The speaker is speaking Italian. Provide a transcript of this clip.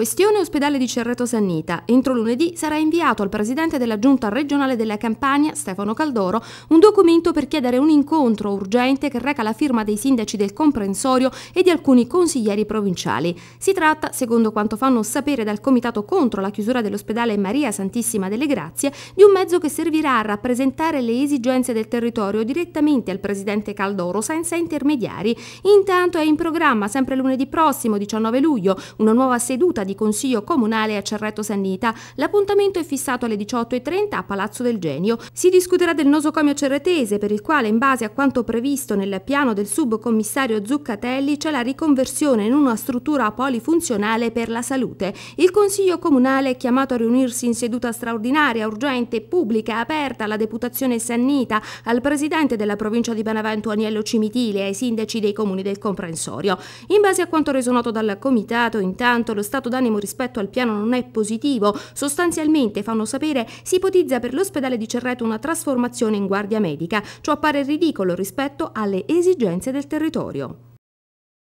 Questione ospedale di Cerreto Sannita. Entro lunedì sarà inviato al presidente della giunta regionale della Campania, Stefano Caldoro, un documento per chiedere un incontro urgente che reca la firma dei sindaci del comprensorio e di alcuni consiglieri provinciali. Si tratta, secondo quanto fanno sapere dal comitato contro la chiusura dell'ospedale Maria Santissima delle Grazie, di un mezzo che servirà a rappresentare le esigenze del territorio direttamente al presidente Caldoro senza intermediari. Intanto è in programma, sempre lunedì prossimo, 19 luglio, una nuova seduta di di Consiglio Comunale a Cerreto Sannita. L'appuntamento è fissato alle 18.30 a Palazzo del Genio. Si discuterà del nosocomio cerretese per il quale, in base a quanto previsto nel piano del subcommissario Zuccatelli, c'è la riconversione in una struttura polifunzionale per la salute. Il Consiglio Comunale è chiamato a riunirsi in seduta straordinaria, urgente, pubblica, aperta alla deputazione Sannita, al presidente della provincia di Benevento Aniello Cimitile e ai sindaci dei comuni del comprensorio. In base a quanto reso noto dal comitato, intanto lo stato d'animo rispetto al piano non è positivo, sostanzialmente fanno sapere si ipotizza per l'ospedale di Cerreto una trasformazione in guardia medica, ciò appare ridicolo rispetto alle esigenze del territorio.